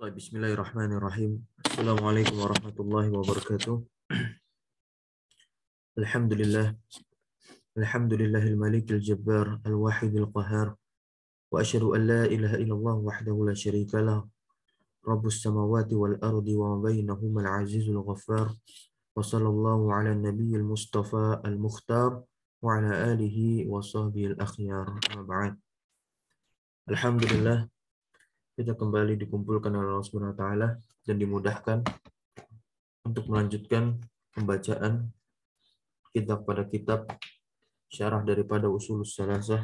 طيب بسم الله الرحمن الرحيم السلام عليكم ورحمة الله وبركاته الحمد لله الحمد لله الملك الجبار الواحد القهار وأشهد أن لا إله إلا الله وحده لا شريك له رب السماوات والأرض وما بينهما العزيز الغفار وصلى الله على النبي المصطفى المختار وعلى آله وصحبه الأخيار بعد الحمد لله kita kembali dikumpulkan oleh Allah Subhanahu taala dan dimudahkan untuk melanjutkan pembacaan kita pada kitab syarah daripada usul salasah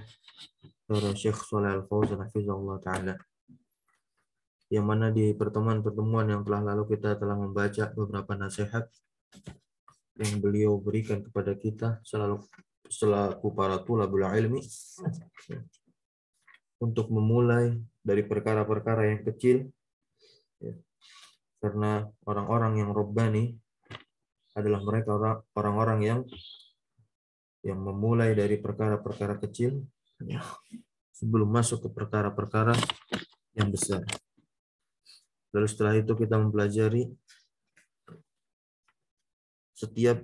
dari Syekh Sulaiman Al-Fauzan hafizahullah taala. Yang mana di pertemuan-pertemuan yang telah lalu kita telah membaca beberapa nasihat yang beliau berikan kepada kita selalu selaku para tulabul ilmi untuk memulai dari perkara-perkara yang kecil ya. karena orang-orang yang robbani adalah mereka orang-orang yang yang memulai dari perkara-perkara kecil ya, sebelum masuk ke perkara-perkara yang besar. Lalu setelah itu kita mempelajari setiap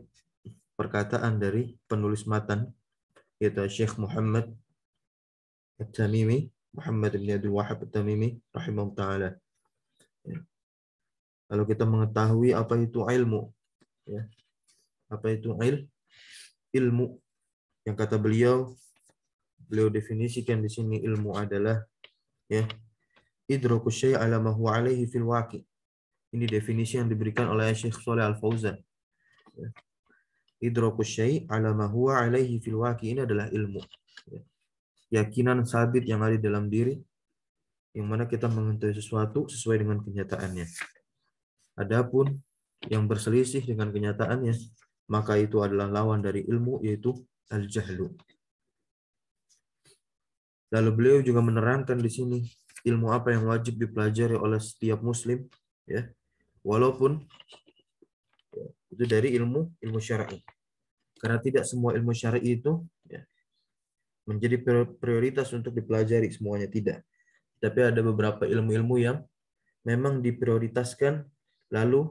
perkataan dari penulis matan yaitu Syekh Muhammad At-Tamimi Muhammad bin Abdul Wahab tamimi rahimahullah taala. Ya. Kalau kita mengetahui apa itu ilmu, ya. Apa itu il? Ilmu yang kata beliau beliau definisikan di sini ilmu adalah ya idrakus syai' ala ma huwa alaihi fil waqi. Ini definisi yang diberikan oleh Syekh Saleh Al-Fauzan. Ya. Idrakus syai' ala ma huwa alaihi fil waqi ini adalah ilmu. Ya keyakinan sabit yang ada dalam diri, yang mana kita mengetahui sesuatu sesuai dengan kenyataannya. Adapun yang berselisih dengan kenyataannya, maka itu adalah lawan dari ilmu, yaitu al-jahlu. Lalu beliau juga menerangkan di sini ilmu apa yang wajib dipelajari oleh setiap muslim, ya, walaupun itu dari ilmu ilmu syar'i. Karena tidak semua ilmu syar'i itu menjadi prioritas untuk dipelajari semuanya tidak. Tapi ada beberapa ilmu-ilmu yang memang diprioritaskan lalu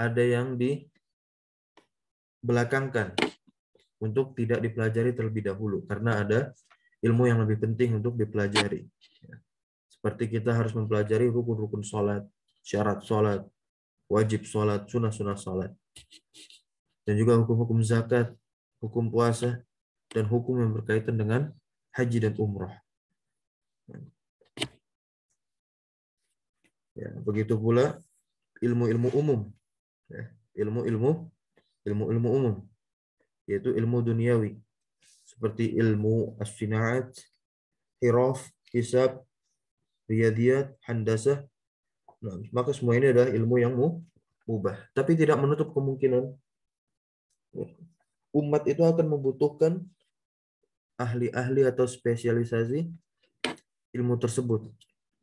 ada yang dibelakangkan untuk tidak dipelajari terlebih dahulu karena ada ilmu yang lebih penting untuk dipelajari. Ya. Seperti kita harus mempelajari rukun-rukun sholat, syarat sholat, wajib sholat, sunnah-sunnah sholat. Dan juga hukum-hukum zakat, hukum puasa, dan hukum yang berkaitan dengan haji dan umroh. Ya, begitu pula ilmu-ilmu umum. Ya, ilmu-ilmu ya, ilmu-ilmu umum yaitu ilmu duniawi seperti ilmu asfinaat, hirof, hisab, riyadiyat, handasa. Nah, maka semua ini adalah ilmu yang mubah, tapi tidak menutup kemungkinan ya, umat itu akan membutuhkan ahli-ahli atau spesialisasi ilmu tersebut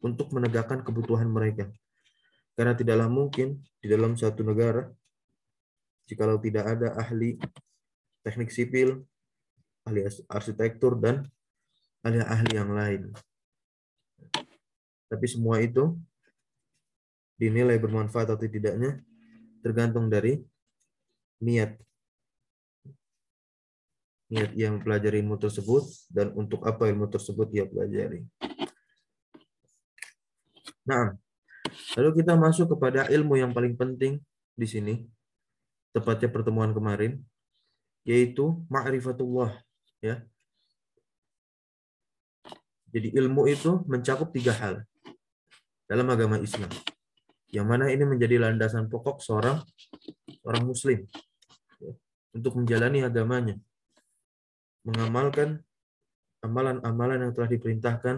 untuk menegakkan kebutuhan mereka. Karena tidaklah mungkin di dalam satu negara jikalau tidak ada ahli teknik sipil, ahli arsitektur dan ahli-ahli yang lain. Tapi semua itu dinilai bermanfaat atau tidaknya tergantung dari niat niat ia mempelajari ilmu tersebut dan untuk apa ilmu tersebut ia pelajari. Nah, lalu kita masuk kepada ilmu yang paling penting di sini, tepatnya pertemuan kemarin, yaitu ma'rifatullah. Ya. Jadi ilmu itu mencakup tiga hal dalam agama Islam. Yang mana ini menjadi landasan pokok seorang orang muslim ya, untuk menjalani agamanya mengamalkan amalan-amalan yang telah diperintahkan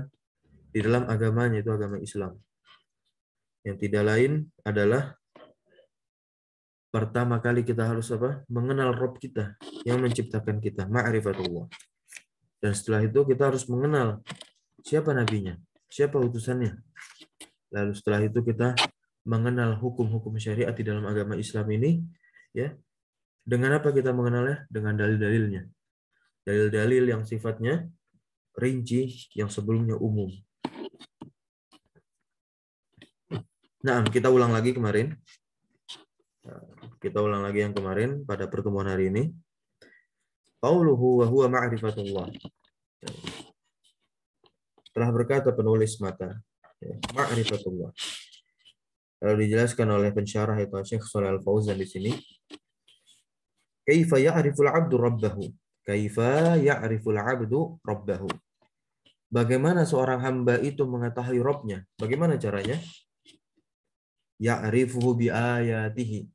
di dalam agamanya itu agama Islam. Yang tidak lain adalah pertama kali kita harus apa? mengenal Rob kita yang menciptakan kita, ma'rifatullah. Dan setelah itu kita harus mengenal siapa nabinya, siapa utusannya. Lalu setelah itu kita mengenal hukum-hukum syariat di dalam agama Islam ini ya. Dengan apa kita mengenalnya? Dengan dalil-dalilnya dalil-dalil yang sifatnya rinci yang sebelumnya umum. Nah, kita ulang lagi kemarin. Kita ulang lagi yang kemarin pada pertemuan hari ini. Qauluhu wa huwa ma'rifatullah. Telah berkata penulis mata. Ya, ma'rifatullah. Lalu dijelaskan oleh pensyarah itu Syekh Shalal Fauzan di sini. Kaifa ya'riful 'abdu rabbahu? Kaifa ya'riful abdu rabbahu. Bagaimana seorang hamba itu mengetahui Robnya? Bagaimana caranya? Ya'rifuhu ayatihi.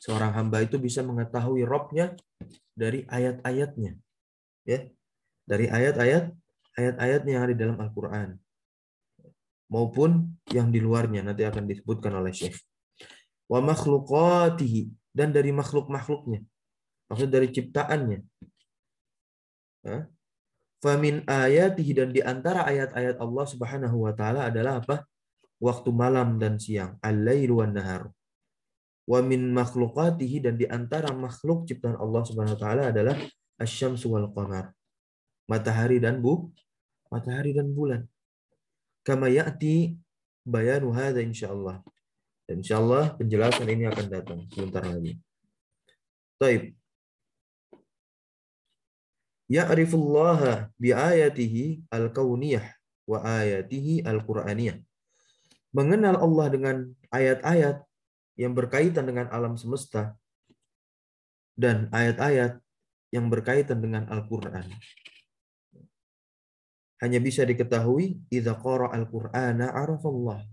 Seorang hamba itu bisa mengetahui Robnya dari ayat-ayatnya. ya Dari ayat-ayat ayat-ayatnya yang ada di dalam Al-Quran. Maupun yang di luarnya. Nanti akan disebutkan oleh Syekh. Wa makhluqatihi. Dan dari makhluk-makhluknya. Maksud dari ciptaannya Famin ayatihi dan di antara ayat-ayat Allah Subhanahu wa taala adalah apa? Waktu malam dan siang, al-lailu wan nahar. Wa min makhluqatihi dan di antara makhluk ciptaan Allah Subhanahu wa taala adalah asy-syamsu wal qamar. Matahari dan bu matahari dan bulan. Kama ya'ti bayanu hadza insyaallah. Dan insyaallah penjelasan ini akan datang sebentar lagi. Baik ya'rifullaha bi ayatihi al-kauniyah wa ayatihi al-quraniyah. Mengenal Allah dengan ayat-ayat yang berkaitan dengan alam semesta dan ayat-ayat yang berkaitan dengan Al-Qur'an. Hanya bisa diketahui idza qara al-Qur'ana arafallah.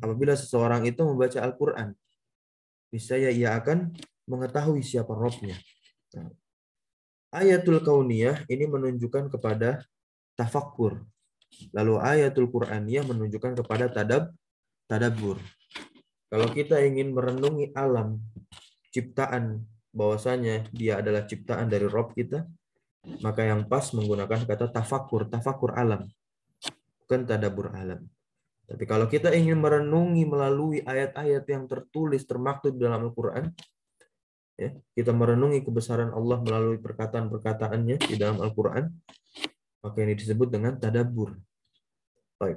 Apabila seseorang itu membaca Al-Qur'an, niscaya ia akan mengetahui siapa Robnya. Nah, Ayatul kauniyah ini menunjukkan kepada tafakkur. Lalu ayatul Quraniyah menunjukkan kepada tadab tadabbur. Kalau kita ingin merenungi alam ciptaan bahwasanya dia adalah ciptaan dari Rob kita, maka yang pas menggunakan kata tafakur, tafakur alam, bukan tadabur alam. Tapi kalau kita ingin merenungi melalui ayat-ayat yang tertulis termaktub dalam Al-Quran, ya kita merenungi kebesaran Allah melalui perkataan-perkataannya di dalam Al-Qur'an maka ini disebut dengan tadabur baik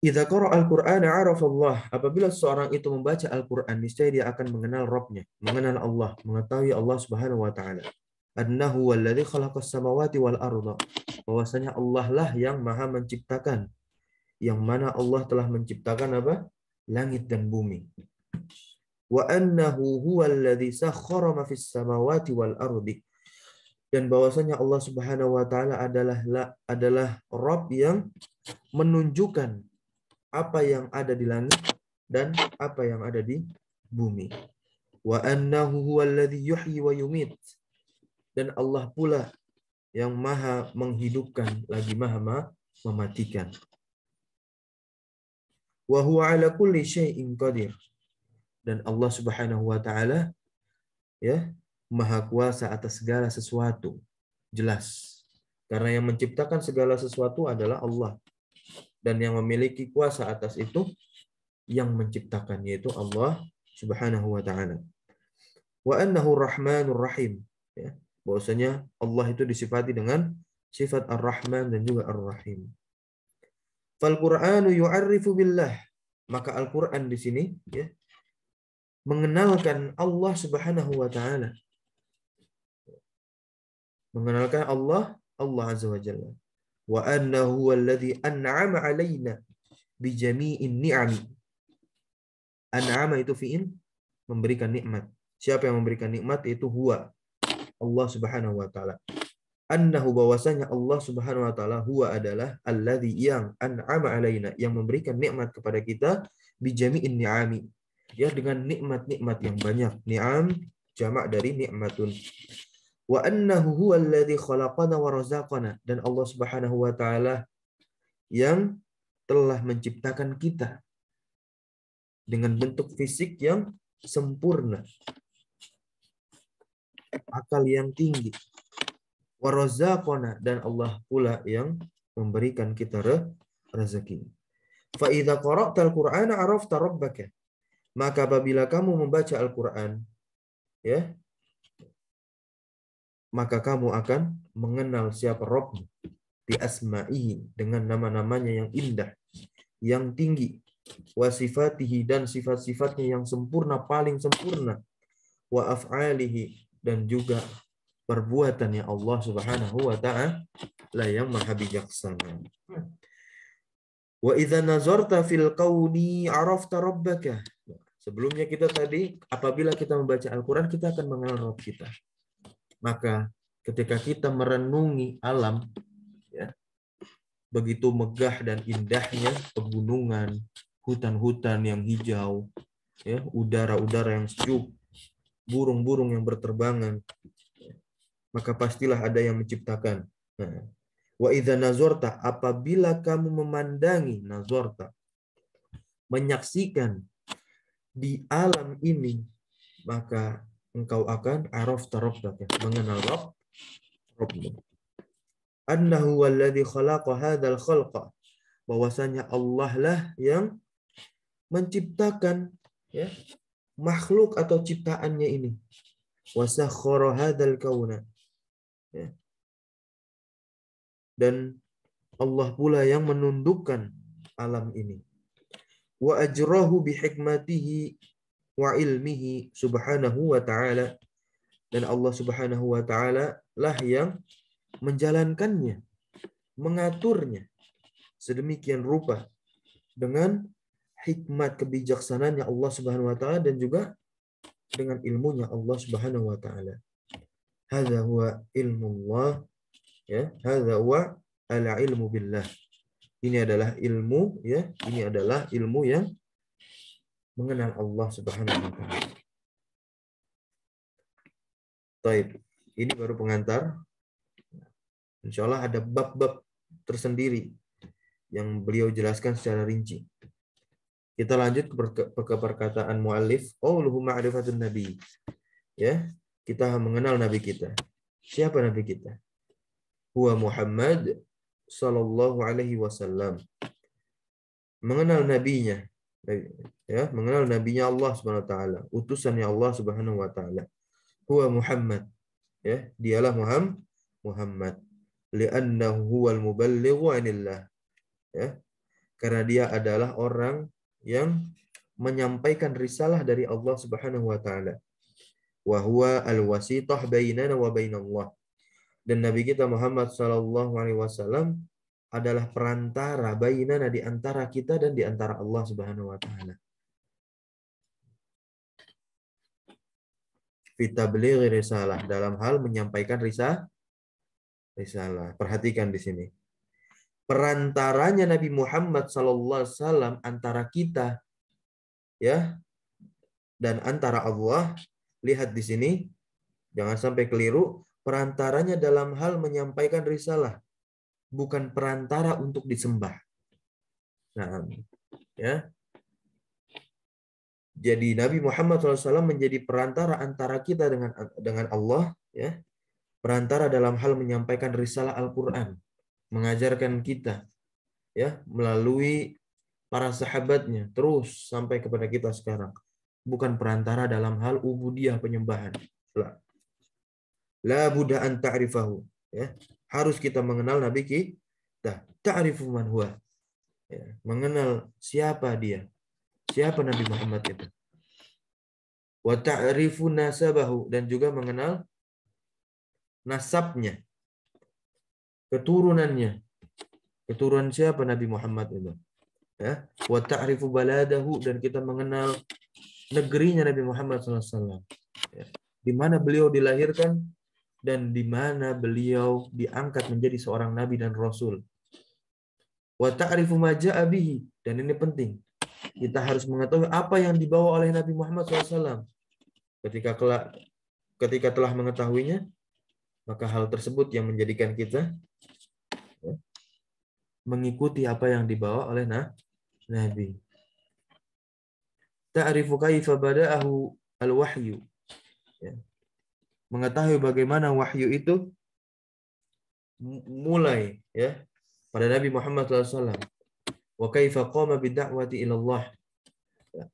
Idza qara'a al-Qur'ana 'arafa Allah. Apabila seorang itu membaca Al-Qur'an, niscaya dia akan mengenal Rabbnya, mengenal Allah, mengetahui Allah Subhanahu wa taala. Annahu walladzi khalaqas samawati wal arda. Bahwasanya Allah lah yang Maha menciptakan. Yang mana Allah telah menciptakan apa? Langit dan bumi wa annahu huwallazi sakhkhara ma fis samawati wal dan bahwasanya Allah Subhanahu wa taala adalah adalah Rabb yang menunjukkan apa yang ada di langit dan apa yang ada di bumi. Wa annahu huwallazi yuhyi wa yumit. Dan Allah pula yang maha menghidupkan lagi maha mematikan. Wa huwa ala kulli syai'in qadir dan Allah Subhanahu wa taala ya maha kuasa atas segala sesuatu. Jelas. Karena yang menciptakan segala sesuatu adalah Allah. Dan yang memiliki kuasa atas itu yang menciptakan yaitu Allah Subhanahu wa taala. Wa annahu Rahmanur Rahim, ya. Bahwasanya Allah itu disifati dengan sifat Ar-Rahman dan juga Ar-Rahim. Fal Qur'anu yu'arrifu billah. Maka Al-Qur'an di sini ya mengenalkan Allah Subhanahu wa taala. Mengenalkan Allah, Allah Azza wa Jalla. Wa annahu alladhi an'ama alaina bi jami'in ni'am. An'ama itu fi'il memberikan nikmat. Siapa yang memberikan nikmat itu huwa Allah Subhanahu wa taala. Annahu bahwasanya Allah Subhanahu wa taala huwa adalah alladhi yang an'ama alaina yang memberikan nikmat kepada kita bi jami'in ni'ami ya dengan nikmat-nikmat yang banyak. Ni'am jamak dari nikmatun. Wa annahu huwallazi khalaqana wa razaqana dan Allah Subhanahu wa taala yang telah menciptakan kita dengan bentuk fisik yang sempurna. Akal yang tinggi. Wa razaqana dan Allah pula yang memberikan kita rezeki. Fa idza qara'tal Qur'ana 'arafta rabbaka maka apabila kamu membaca Al-Quran, ya, maka kamu akan mengenal siapa Rabbmu bi asma'ihi dengan nama-namanya yang indah, yang tinggi, wasifatihi dan sifat-sifatnya yang sempurna paling sempurna, wa af'alihi dan juga perbuatannya Allah Subhanahu wa taala yang maha bijaksana. Wa idza nazarta fil kauni arafta rabbaka. Sebelumnya kita tadi apabila kita membaca Al-Qur'an kita akan mengenal Rabb kita. Maka ketika kita merenungi alam ya, begitu megah dan indahnya pegunungan, hutan-hutan yang hijau, ya, udara-udara yang sejuk, burung-burung yang berterbangan, ya, maka pastilah ada yang menciptakan. Nah, Wa idza nazorta apabila kamu memandangi nazorta menyaksikan di alam ini maka engkau akan araf tarobdaka ya, mengenal Rob Robmu. Annahu walladhi khalaqa hadzal khalqa bahwasanya Allah lah yang menciptakan ya makhluk atau ciptaannya ini wasakhkhara hadzal kauna dan Allah pula yang menundukkan alam ini. Wa ajrahu bihikmatihi wa ilmihi subhanahu wa ta'ala. Dan Allah subhanahu wa ta'ala lah yang menjalankannya, mengaturnya sedemikian rupa dengan hikmat kebijaksanaan yang Allah subhanahu wa ta'ala dan juga dengan ilmunya Allah subhanahu wa ta'ala. Hada huwa ilmu Allah ya hadza wa al ilmu billah ini adalah ilmu ya ini adalah ilmu yang mengenal Allah Subhanahu wa taala Taib. ini baru pengantar Insya Allah ada bab-bab tersendiri yang beliau jelaskan secara rinci. Kita lanjut ke perkataan muallif, oh ma'rifatun nabi." Ya, kita mengenal nabi kita. Siapa nabi kita? huwa Muhammad sallallahu alaihi wasallam. Mengenal nabinya, ya, mengenal nabinya Allah Subhanahu wa taala, utusannya Allah Subhanahu wa taala. Huwa Muhammad. Ya, dialah Muhammad Muhammad. Li'annahu huwal muballighu anillah. Ya. Karena dia adalah orang yang menyampaikan risalah dari Allah Subhanahu wa taala. Wa huwa al-wasitah bainana wa bainallah dan Nabi kita Muhammad Shallallahu Alaihi Wasallam adalah perantara bayinana di antara kita dan di antara Allah Subhanahu Wa Taala. beli risalah dalam hal menyampaikan risalah. risalah. Perhatikan di sini. Perantaranya Nabi Muhammad Shallallahu Alaihi Wasallam antara kita, ya, dan antara Allah. Lihat di sini, jangan sampai keliru perantaranya dalam hal menyampaikan risalah, bukan perantara untuk disembah. Nah, ya. Jadi Nabi Muhammad SAW menjadi perantara antara kita dengan dengan Allah, ya, perantara dalam hal menyampaikan risalah Al-Quran, mengajarkan kita, ya, melalui para sahabatnya terus sampai kepada kita sekarang, bukan perantara dalam hal ubudiyah penyembahan. La buddha an ta'rifahu. Ya. Harus kita mengenal Nabi kita. Ta'rifu man huwa. Ya. Mengenal siapa dia. Siapa Nabi Muhammad itu. Wa ta'rifu nasabahu. Dan juga mengenal nasabnya. Keturunannya. Keturunan siapa Nabi Muhammad itu. Ya. Wa ta'rifu baladahu. Dan kita mengenal negerinya Nabi Muhammad SAW. Ya. Di mana beliau dilahirkan, dan di mana beliau diangkat menjadi seorang nabi dan rasul. Wa ta'rifu ma abihi dan ini penting. Kita harus mengetahui apa yang dibawa oleh Nabi Muhammad SAW. Ketika kelak ketika telah mengetahuinya, maka hal tersebut yang menjadikan kita ya, mengikuti apa yang dibawa oleh Nabi. Ta'rifu kaifa bada'ahu al-wahyu mengetahui bagaimana wahyu itu mulai ya pada Nabi Muhammad SAW. Wa kaifa qama ilallah. Ya.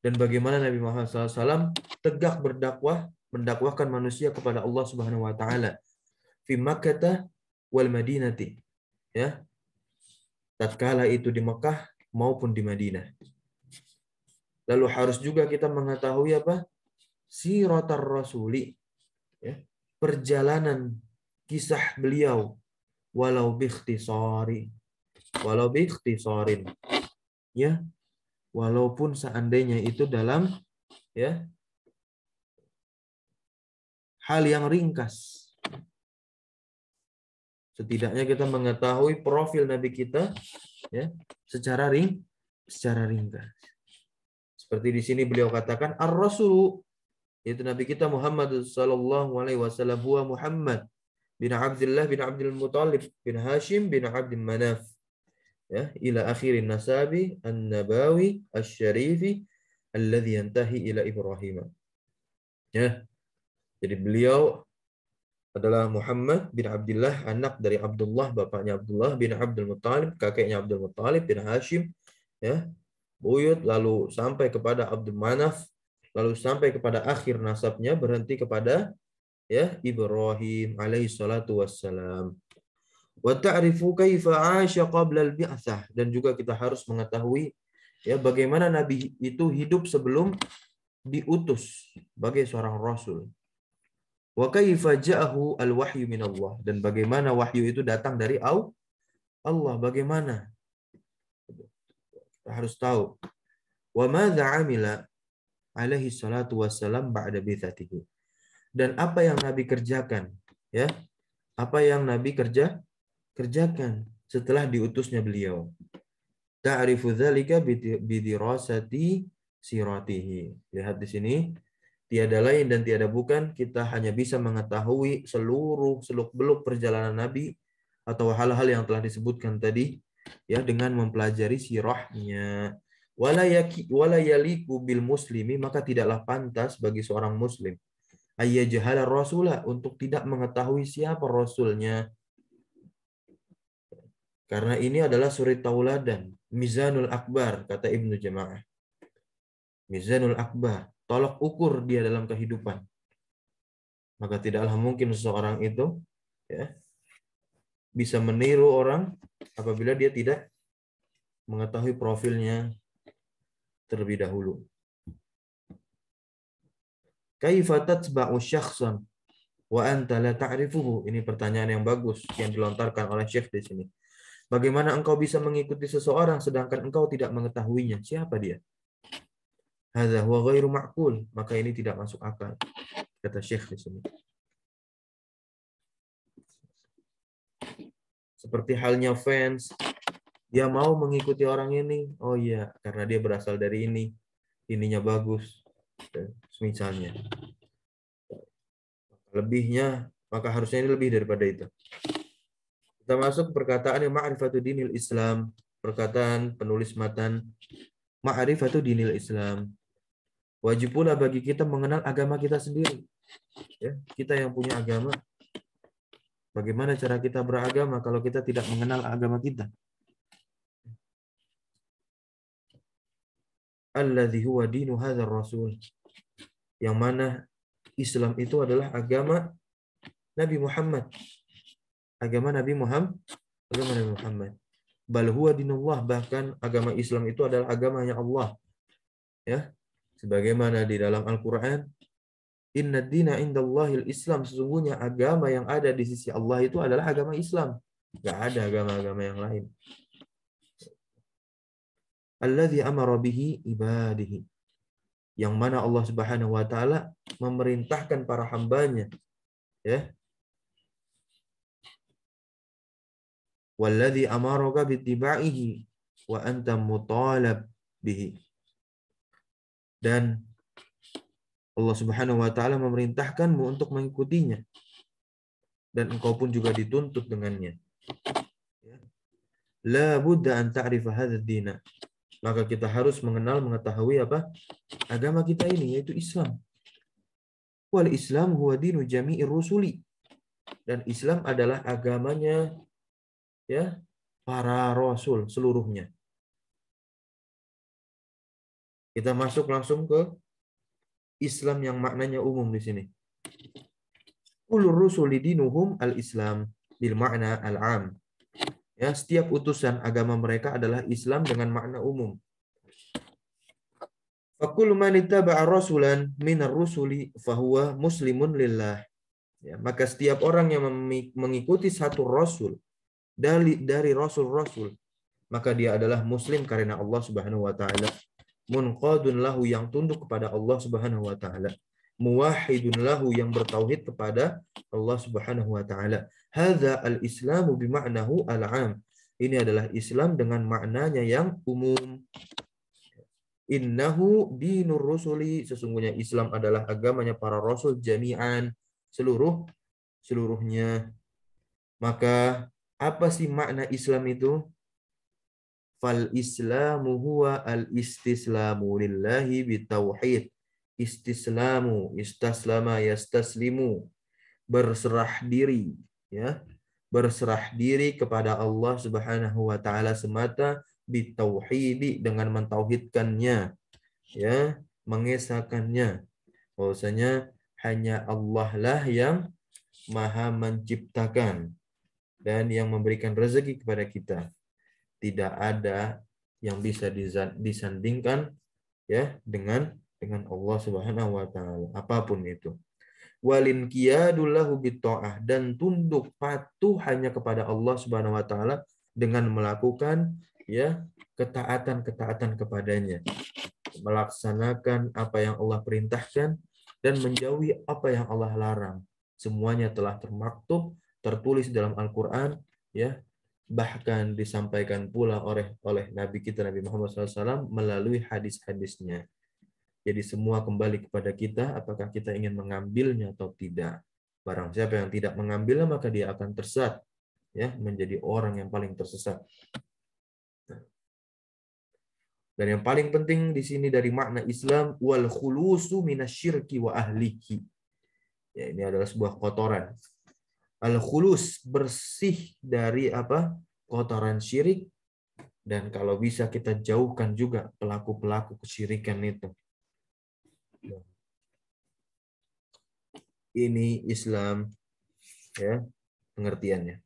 Dan bagaimana Nabi Muhammad SAW tegak berdakwah, mendakwahkan manusia kepada Allah Subhanahu wa taala. Fi Makkah wal Madinati. Ya. Tatkala itu di Mekah maupun di Madinah. Lalu harus juga kita mengetahui apa? Siratar Rasuli, ya, perjalanan kisah beliau walau bikhtisari walau bikhtisarin ya walaupun seandainya itu dalam ya hal yang ringkas setidaknya kita mengetahui profil nabi kita ya secara ring secara ringkas seperti di sini beliau katakan ar-rasulu yaitu Nabi kita Muhammad sallallahu alaihi wasallam huwa Muhammad bin Abdullah bin Abdul Muthalib bin Hashim bin Abdul Manaf ya ila akhir nasabi an-nabawi asy-syarifi alladhi yantahi ila Ibrahim ya jadi beliau adalah Muhammad bin Abdullah anak dari Abdullah bapaknya Abdullah bin Abdul Muthalib kakeknya Abdul Muthalib bin Hashim ya buyut lalu sampai kepada Abdul Manaf lalu sampai kepada akhir nasabnya berhenti kepada ya Ibrahim alaihi salatu wassalam. Wa ta'rifu kaifa 'asha qabla al-bi'tsah dan juga kita harus mengetahui ya bagaimana nabi itu hidup sebelum diutus sebagai seorang rasul. Wa kaifa ja'ahu al-wahyu min Allah dan bagaimana wahyu itu datang dari Allah bagaimana? Kita harus tahu. Wa madza 'amila alaihi salatu wassalam ba'da bithatihi. Dan apa yang Nabi kerjakan, ya? Apa yang Nabi kerja kerjakan setelah diutusnya beliau. Ta'rifu dzalika bidirasati siratihi. Lihat di sini, tiada lain dan tiada bukan kita hanya bisa mengetahui seluruh seluk-beluk perjalanan Nabi atau hal-hal yang telah disebutkan tadi ya dengan mempelajari sirahnya wala yaliku bil muslimi maka tidaklah pantas bagi seorang muslim ayyajahala rasulah untuk tidak mengetahui siapa rasulnya karena ini adalah suri tauladan mizanul akbar kata Ibnu Jamaah mizanul akbar tolok ukur dia dalam kehidupan maka tidaklah mungkin seseorang itu ya bisa meniru orang apabila dia tidak mengetahui profilnya terlebih dahulu. Kaifa tatba'u syakhsan wa anta la ta'rifuhu? Ini pertanyaan yang bagus yang dilontarkan oleh Syekh di sini. Bagaimana engkau bisa mengikuti seseorang sedangkan engkau tidak mengetahuinya? Siapa dia? Hadza huwa ghairu ma'qul, maka ini tidak masuk akal. Kata Syekh di sini. Seperti halnya fans dia mau mengikuti orang ini oh iya karena dia berasal dari ini ininya bagus dan semisalnya lebihnya maka harusnya ini lebih daripada itu kita masuk perkataan yang ma'rifatu dinil Islam perkataan penulis matan ma'rifatu dinil Islam wajib pula bagi kita mengenal agama kita sendiri ya kita yang punya agama bagaimana cara kita beragama kalau kita tidak mengenal agama kita alladhi huwa dinu hadzal rasul yang mana Islam itu adalah agama Nabi Muhammad agama Nabi Muhammad agama Nabi Muhammad bal huwa dinullah bahkan agama Islam itu adalah agamanya Allah ya sebagaimana di dalam Al-Qur'an inna dina indallahil Islam sesungguhnya agama yang ada di sisi Allah itu adalah agama Islam enggak ada agama-agama yang lain alladzi amara bihi ibadihi. Yang mana Allah Subhanahu wa taala memerintahkan para hambanya ya. Walladzi amaraka bittiba'ihi wa anta mutalab bihi. Dan Allah Subhanahu wa taala memerintahkanmu untuk mengikutinya dan engkau pun juga dituntut dengannya. Ya. La budda an ta'rifa hadzal dina maka kita harus mengenal mengetahui apa agama kita ini yaitu Islam. Wal Islam huwa dinu jami'ir rusuli. Dan Islam adalah agamanya ya para rasul seluruhnya. Kita masuk langsung ke Islam yang maknanya umum di sini. Ulur rusuli dinuhum al-Islam bil makna al-am Ya, setiap utusan agama mereka adalah Islam dengan makna umum. Fakul manita rasulan minar rusuli fahuwa muslimun lillah. Ya, maka setiap orang yang mengikuti satu rasul dari dari rasul-rasul maka dia adalah muslim karena Allah Subhanahu wa taala. Munqadun lahu yang tunduk kepada Allah Subhanahu wa taala. Muwahhidun lahu yang bertauhid kepada Allah Subhanahu wa taala. Hadza al-islamu bima'nahu al-'am. Ini adalah Islam dengan maknanya yang umum. Innahu dinur rusuli. Sesungguhnya Islam adalah agamanya para rasul jami'an. Seluruh seluruhnya. Maka apa sih makna Islam itu? Fal islamu huwa al istislamu lillahi bitauhid. Istislamu, istaslama, yastaslimu. Berserah diri, ya berserah diri kepada Allah Subhanahu wa taala semata bitauhidi dengan mentauhidkannya ya mengesakannya bahwasanya hanya Allah lah yang maha menciptakan dan yang memberikan rezeki kepada kita tidak ada yang bisa disandingkan ya dengan dengan Allah Subhanahu wa taala apapun itu walin qiyadullahu bitta'ah dan tunduk patuh hanya kepada Allah Subhanahu wa taala dengan melakukan ya ketaatan-ketaatan kepadanya melaksanakan apa yang Allah perintahkan dan menjauhi apa yang Allah larang semuanya telah termaktub tertulis dalam Al-Qur'an ya bahkan disampaikan pula oleh oleh Nabi kita Nabi Muhammad SAW melalui hadis-hadisnya jadi semua kembali kepada kita, apakah kita ingin mengambilnya atau tidak. Barang siapa yang tidak mengambilnya, maka dia akan tersesat. Ya, menjadi orang yang paling tersesat. Dan yang paling penting di sini dari makna Islam wal khulusu minasyirki wa ahliki. Ya, ini adalah sebuah kotoran. Al khulus bersih dari apa? kotoran syirik dan kalau bisa kita jauhkan juga pelaku-pelaku kesyirikan itu. Ini Islam ya pengertiannya.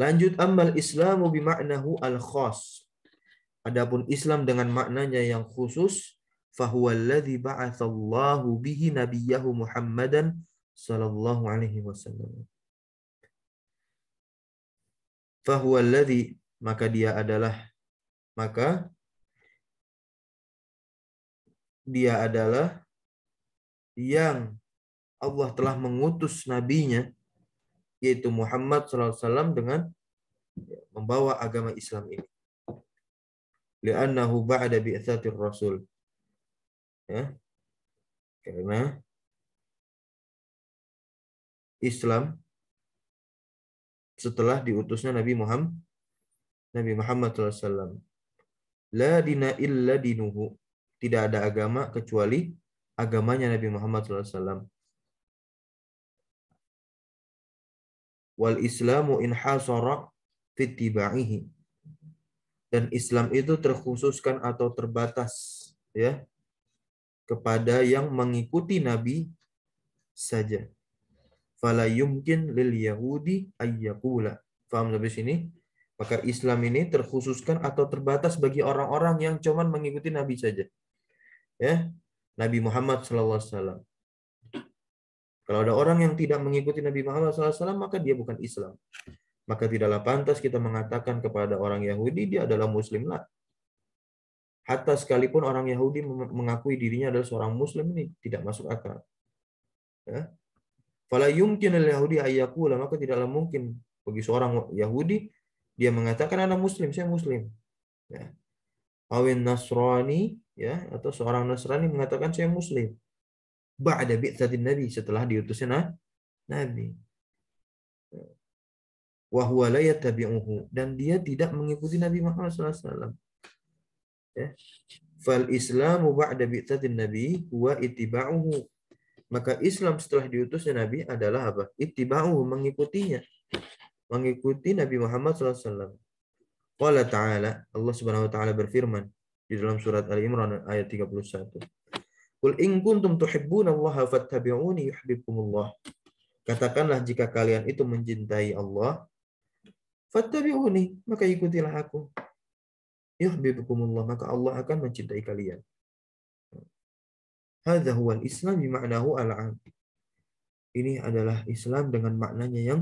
Lanjut amal Islamu bima'nahu al khos Adapun Islam dengan maknanya yang khusus, fahuwa alladhi ba'athallahu bihi nabiyahu Muhammadan sallallahu alaihi wasallam. Fahuwa alladhi maka dia adalah maka dia adalah yang Allah telah mengutus nabinya yaitu Muhammad SAW dengan membawa agama Islam ini. Li'annahu ba'da bi'tsatir rasul. Ya. Karena Islam setelah diutusnya Nabi Muhammad Nabi Muhammad SAW. La dina illa dinuhu tidak ada agama kecuali agamanya Nabi Muhammad SAW. Wal Islamu inhasara fitiba'ihi. Dan Islam itu terkhususkan atau terbatas ya kepada yang mengikuti Nabi saja. Fala yumkin lil Yahudi ayyakula. Faham sampai sini? Maka Islam ini terkhususkan atau terbatas bagi orang-orang yang cuman mengikuti Nabi saja ya Nabi Muhammad SAW. Kalau ada orang yang tidak mengikuti Nabi Muhammad SAW, maka dia bukan Islam. Maka tidaklah pantas kita mengatakan kepada orang Yahudi, dia adalah Muslim lah. Hatta sekalipun orang Yahudi mengakui dirinya adalah seorang Muslim, ini tidak masuk akal. Ya. Fala yumkin Yahudi ayyakula, maka tidaklah mungkin bagi seorang Yahudi, dia mengatakan anak Muslim, saya Muslim. Ya. Awin Nasrani ya atau seorang Nasrani mengatakan saya muslim ba'da bi'tsatin nabi setelah diutusnya nabi wa huwa la yattabi'uhu dan dia tidak mengikuti Nabi Muhammad alaihi Ya. Fal Islamu ba'da bi'tatin Nabi huwa ittiba'uhu. Maka Islam setelah diutusnya Nabi adalah apa? Ittiba'uhu, mengikutinya. Mengikuti Nabi Muhammad SAW. Qala ta'ala, Allah Subhanahu wa taala berfirman, di dalam surat Ali Imran ayat 31. Qul in kuntum tuhibbunallaha fattabi'uni yuhibbukumullah. Katakanlah jika kalian itu mencintai Allah, fattabi'uni, maka ikutilah aku. Yuhibbukumullah, maka Allah akan mencintai kalian. Hadza huwa al-Islam ma'nahu al-'am. Ini adalah Islam dengan maknanya yang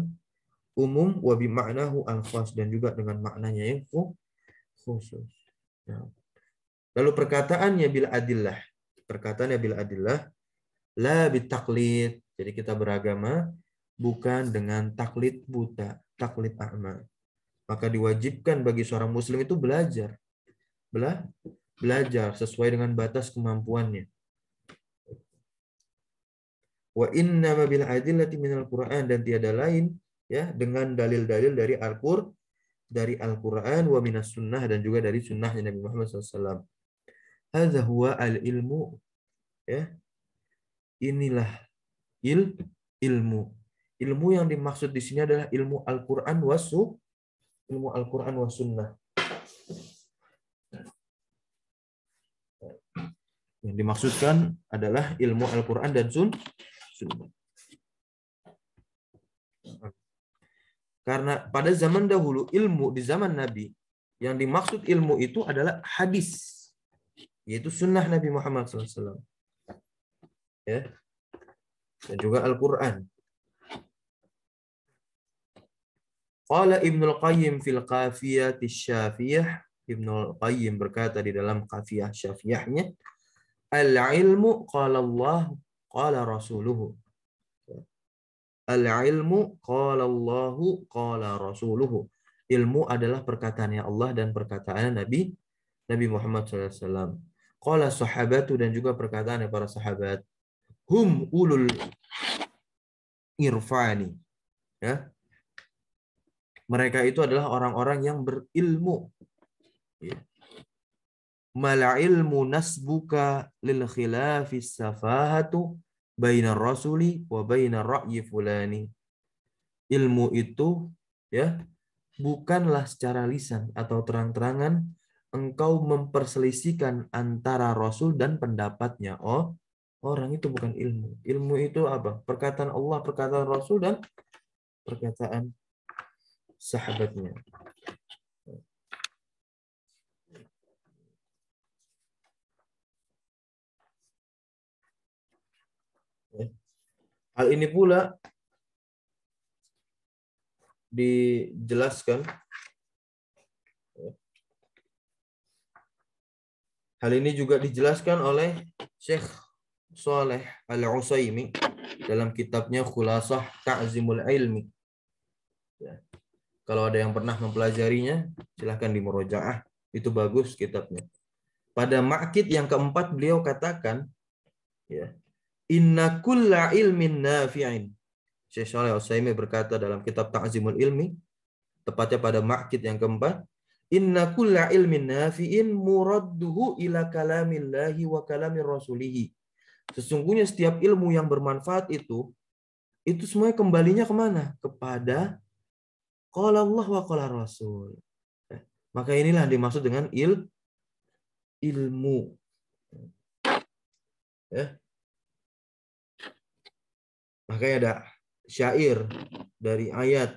umum wa ma'nahu al-khas dan juga dengan maknanya yang khusus. Nah, Lalu perkataannya bil adillah. Perkataannya bil adillah. La bitaklid. Jadi kita beragama bukan dengan taklid buta, taklid ahma. Maka diwajibkan bagi seorang muslim itu belajar. Bela, belajar sesuai dengan batas kemampuannya. Wa inna bil adillati minal Qur'an dan tiada lain ya dengan dalil-dalil dari Al-Qur'an dari Al-Qur'an wa minas sunnah dan juga dari sunnahnya Nabi Muhammad SAW. Hadza huwa al-ilmu. Ya. Inilah il ilmu. Ilmu yang dimaksud di sini adalah ilmu Al-Qur'an wasu ilmu Al-Qur'an was sunnah. Yang dimaksudkan adalah ilmu Al-Qur'an dan sun sunnah. Karena pada zaman dahulu ilmu di zaman Nabi yang dimaksud ilmu itu adalah hadis yaitu sunnah Nabi Muhammad SAW. Ya. Dan juga Al-Quran. Qala Ibn Al-Qayyim fil Qafiyati Syafiyah. Ibn Al-Qayyim berkata di dalam Qafiyah Syafiyahnya, Al-ilmu qala Allah qala rasuluhu. Al-ilmu qala Allah qala rasuluhu. Ilmu adalah perkataannya Allah dan perkataan Nabi Nabi Muhammad SAW. Qala sahabatu dan juga perkataan para sahabat. Hum ulul irfani. Ya. Mereka itu adalah orang-orang yang berilmu. Ya. Mala ilmu nasbuka lil khilafis safahatu baina rasuli wa baina ra'yi fulani. Ilmu itu ya bukanlah secara lisan atau terang-terangan engkau memperselisihkan antara Rasul dan pendapatnya. Oh, orang itu bukan ilmu. Ilmu itu apa? Perkataan Allah, perkataan Rasul, dan perkataan sahabatnya. Hal ini pula dijelaskan Hal ini juga dijelaskan oleh Syekh Saleh Al-Usaimi dalam kitabnya Khulasah Ta'zimul Ilmi. Ya. Kalau ada yang pernah mempelajarinya, silahkan di Murojaah. Itu bagus kitabnya. Pada makit yang keempat beliau katakan, ya, Inna kulla ilmin nafi'in. Syekh Saleh Usaimi berkata dalam kitab Ta'zimul Ilmi, tepatnya pada makit yang keempat, Inna kulla ilmin nafi'in muradduhu ila kalamillahi wa kalamir rasulihi. Sesungguhnya setiap ilmu yang bermanfaat itu, itu semuanya kembalinya kemana? Kepada qala Allah wa qala Rasul. Eh, maka inilah dimaksud dengan il ilmu. Ya. Makanya ada syair dari ayat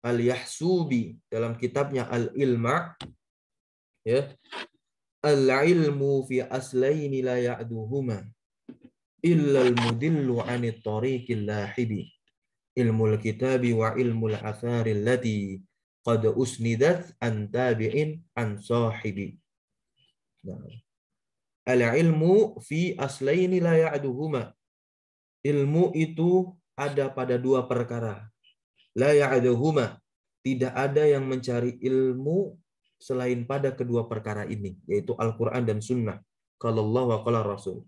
Al-Yahsubi dalam kitabnya Al-Ilma ya al-ilmu fi aslaini la ya'duhuma illa al-mudillu 'anit tariqil lahibi al kitabi wa al-athar allati qad usnidat an tabi'in an sahibi nah. al-ilmu fi aslaini la ya'duhuma ilmu itu ada pada dua perkara La ya'aduhuma. Tidak ada yang mencari ilmu selain pada kedua perkara ini, yaitu Al-Quran dan Sunnah. Kalau Allah wa qala Rasul.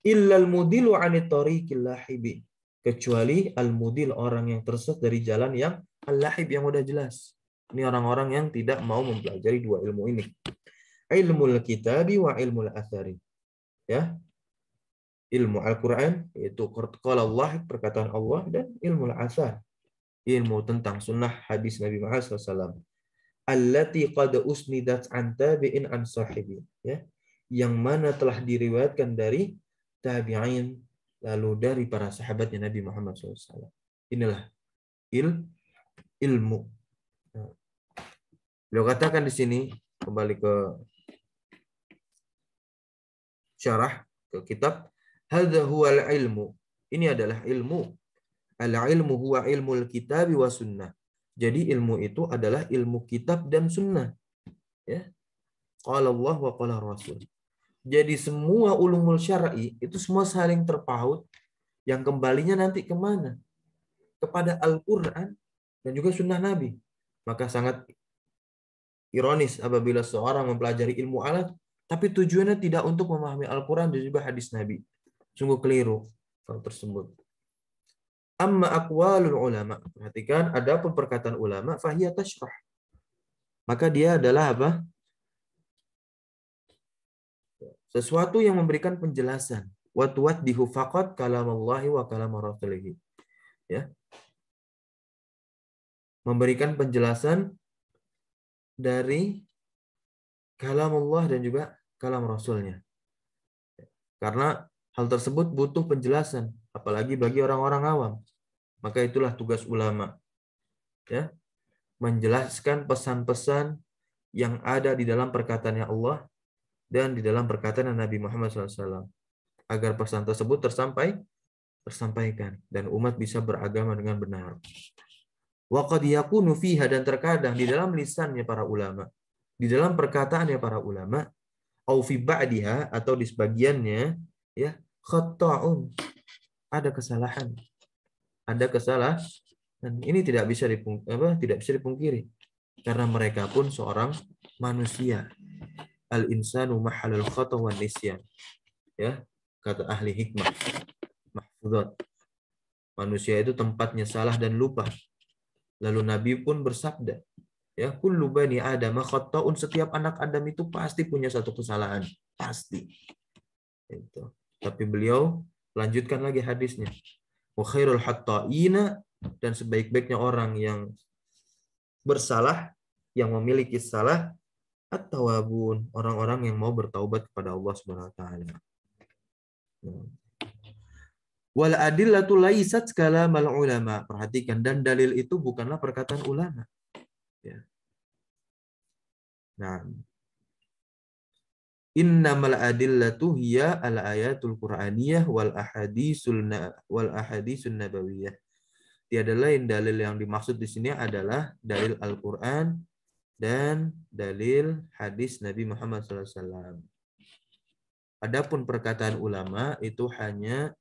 Illal mudilu lahibi. Kecuali al-mudil orang yang tersesat dari jalan yang al-lahib yang udah jelas. Ini orang-orang yang tidak mau mempelajari dua ilmu ini. al kitabi wa al athari. Ya, ilmu Al-Quran, yaitu qala Allah, perkataan Allah, dan ilmu al-asar, ilmu tentang sunnah hadis Nabi Muhammad SAW. Allati qada usnidat an tabi'in an sahibi. Ya. Yang mana telah diriwayatkan dari tabi'in, lalu dari para sahabatnya Nabi Muhammad SAW. Inilah il ilmu. Ya. Beliau katakan di sini, kembali ke syarah, ke kitab, Hadha huwal ilmu. Ini adalah ilmu Al-ilmu huwa ilmu kitab wa sunnah. Jadi ilmu itu adalah ilmu kitab dan sunnah. Ya. Qala Allah wa qala Rasul. Jadi semua ulumul syar'i itu semua saling terpaut yang kembalinya nanti kemana? Kepada Al-Quran dan juga sunnah Nabi. Maka sangat ironis apabila seorang mempelajari ilmu alat tapi tujuannya tidak untuk memahami Al-Quran dan juga hadis Nabi. Sungguh keliru hal tersebut. Amma akwalul ulama. Perhatikan, ada perkataan ulama, fahiyah tashrah. Maka dia adalah apa? Sesuatu yang memberikan penjelasan. Watuat dihufakat faqat kalamallahi wa kalam rasulihi. Ya. Memberikan penjelasan dari kalam Allah dan juga kalam Rasulnya. Karena hal tersebut butuh penjelasan apalagi bagi orang-orang awam. Maka itulah tugas ulama. Ya, menjelaskan pesan-pesan yang ada di dalam perkataannya Allah dan di dalam perkataan Nabi Muhammad SAW agar pesan tersebut tersampai tersampaikan dan umat bisa beragama dengan benar. Waqad yakunu dan terkadang di dalam lisannya para ulama, di dalam perkataannya para ulama, au fi atau di sebagiannya ya khata'un ada kesalahan. Ada kesalahan. Dan ini tidak bisa dipung, apa, tidak bisa dipungkiri karena mereka pun seorang manusia. Al insanu mahalul khata wan nisyan. Ya, kata ahli hikmah. Mahfudzat. Manusia itu tempatnya salah dan lupa. Lalu Nabi pun bersabda, ya kullu bani adam khata'un setiap anak Adam itu pasti punya satu kesalahan, pasti. Itu. Tapi beliau Lanjutkan lagi hadisnya. Wa khairul hatta'ina dan sebaik-baiknya orang yang bersalah, yang memiliki salah, atau orang-orang yang mau bertaubat kepada Allah Subhanahu wa taala. Wal adillatu laisat kalamal ulama. Perhatikan dan dalil itu bukanlah perkataan ulama. Ya. Nah, Innamal adillatu hiya al ayatul Qur'aniyah wal ahadisul wal ahadisun nabawiyah. Tiada lain dalil yang dimaksud di sini adalah dalil Al-Qur'an dan dalil hadis Nabi Muhammad SAW. Adapun perkataan ulama itu hanya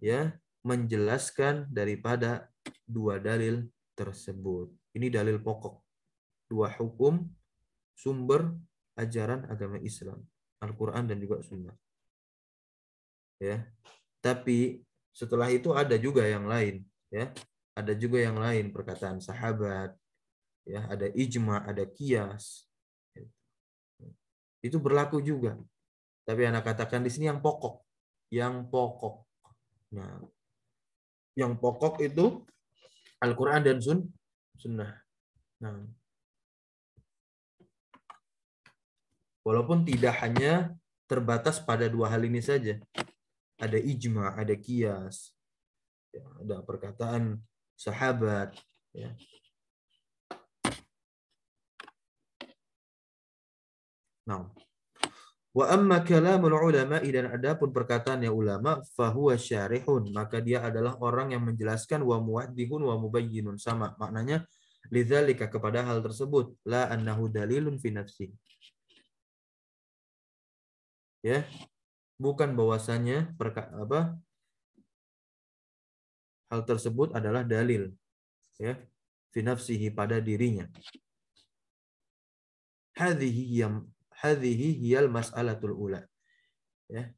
ya menjelaskan daripada dua dalil tersebut. Ini dalil pokok dua hukum sumber ajaran agama Islam. Al-Quran dan juga Sunnah. Ya, tapi setelah itu ada juga yang lain, ya, ada juga yang lain perkataan sahabat, ya, ada ijma, ada kias. Itu berlaku juga. Tapi anak katakan di sini yang pokok, yang pokok. Nah, yang pokok itu Al-Quran dan Sun, Sunnah. Nah, Walaupun tidak hanya terbatas pada dua hal ini saja. Ada ijma, ada kias, ya, ada perkataan sahabat. Ya. Nah. Wa amma kalamul ulama dan pun perkataan yang ulama fahuwa syarihun maka dia adalah orang yang menjelaskan wa muwaddihun wa mubayyinun sama maknanya lidzalika kepada hal tersebut la annahu dalilun fi nafsi ya bukan bahwasannya perka, apa hal tersebut adalah dalil ya finafsihi pada dirinya hadhihi yang hadhihi hiyal mas'alatul ula ya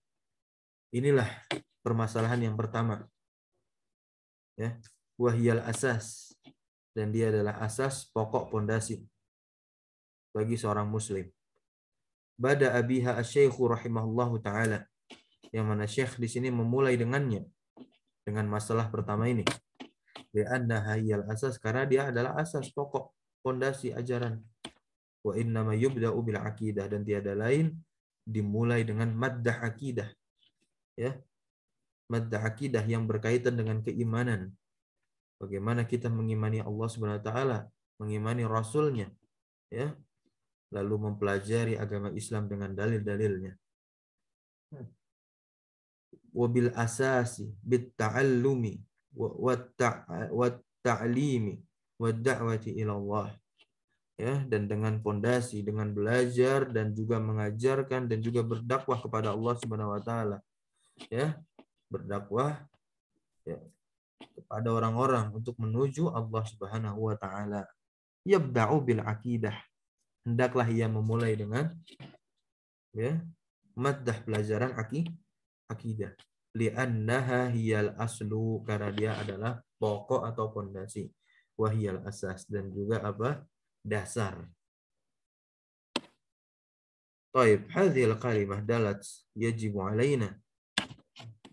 inilah permasalahan yang pertama ya wahiyal asas dan dia adalah asas pokok pondasi bagi seorang muslim bada abiha asyaihu rahimahullahu taala yang mana syekh di sini memulai dengannya dengan masalah pertama ini anna hayyal asas karena dia adalah asas pokok pondasi ajaran wa ma yubda'u bil aqidah dan tiada lain dimulai dengan maddah akidah ya maddah akidah yang berkaitan dengan keimanan bagaimana kita mengimani Allah Subhanahu wa taala mengimani rasulnya ya lalu mempelajari agama Islam dengan dalil-dalilnya. Hmm. Wabil asasi bit ta'allumi wa ta'limi wa da'wati ilallah. Ya, dan dengan pondasi, dengan belajar dan juga mengajarkan dan juga berdakwah kepada Allah Subhanahu wa taala. Ya, berdakwah ya, kepada orang-orang untuk menuju Allah Subhanahu wa taala. Yabda'u bil akidah hendaklah ia memulai dengan ya maddah pelajaran aki, akidah li'annaha hiyal aslu karena dia adalah pokok atau pondasi wahiyal asas dan juga apa dasar Taib hadhil kalimah dalat yajibu alaina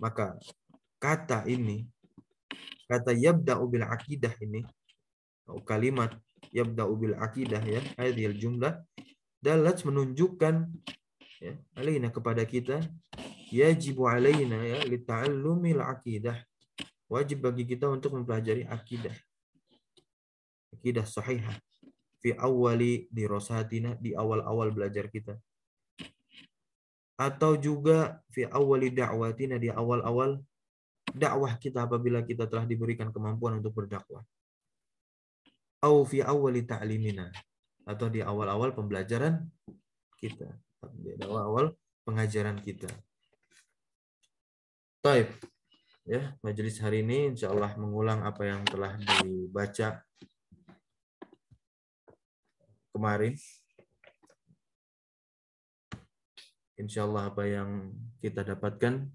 maka kata ini kata yabda'u bil akidah ini kalimat yabda'u bil aqidah ya hadhil jumlah dalat menunjukkan ya alaina kepada kita yajibu alaina ya li ta'allumil aqidah wajib bagi kita untuk mempelajari akidah akidah sahihah fi awali dirosatina di awal-awal belajar kita atau juga fi awali dakwatina di awal-awal dakwah kita apabila kita telah diberikan kemampuan untuk berdakwah au fi awwali ta'limina atau di awal-awal pembelajaran kita di awal-awal pengajaran kita Taib ya majelis hari ini insya Allah mengulang apa yang telah dibaca kemarin Insya Allah apa yang kita dapatkan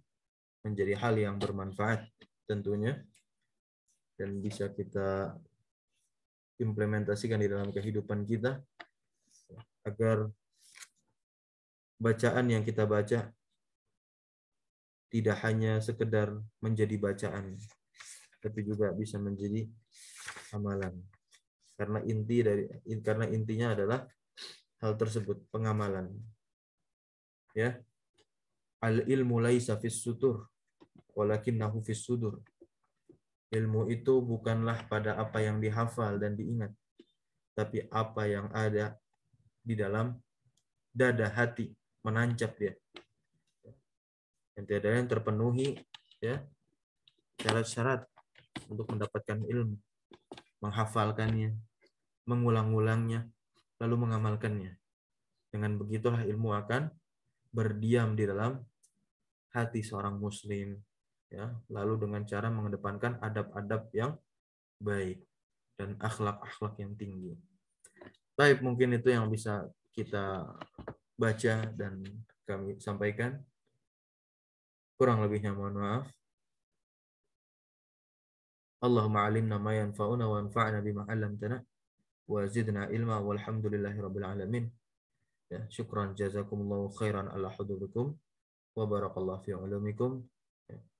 menjadi hal yang bermanfaat tentunya dan bisa kita implementasikan di dalam kehidupan kita agar bacaan yang kita baca tidak hanya sekedar menjadi bacaan tapi juga bisa menjadi amalan karena inti dari karena intinya adalah hal tersebut pengamalan ya al ilmu laisa fis sutur walakinnahu fis sudur Ilmu itu bukanlah pada apa yang dihafal dan diingat, tapi apa yang ada di dalam dada hati menancap dia. Yang tiada yang terpenuhi ya syarat-syarat untuk mendapatkan ilmu, menghafalkannya, mengulang-ulangnya, lalu mengamalkannya. Dengan begitulah ilmu akan berdiam di dalam hati seorang muslim ya lalu dengan cara mengedepankan adab-adab yang baik dan akhlak-akhlak yang tinggi. Baik, mungkin itu yang bisa kita baca dan kami sampaikan. Kurang lebihnya mohon maaf. Allahumma alimna ma yanfa'una wa anfa'na bima 'allamtana wa zidna ilma walhamdulillahi rabbil alamin. Ya, syukran jazakumullahu khairan ala hudurikum wa barakallahu fi ulumikum.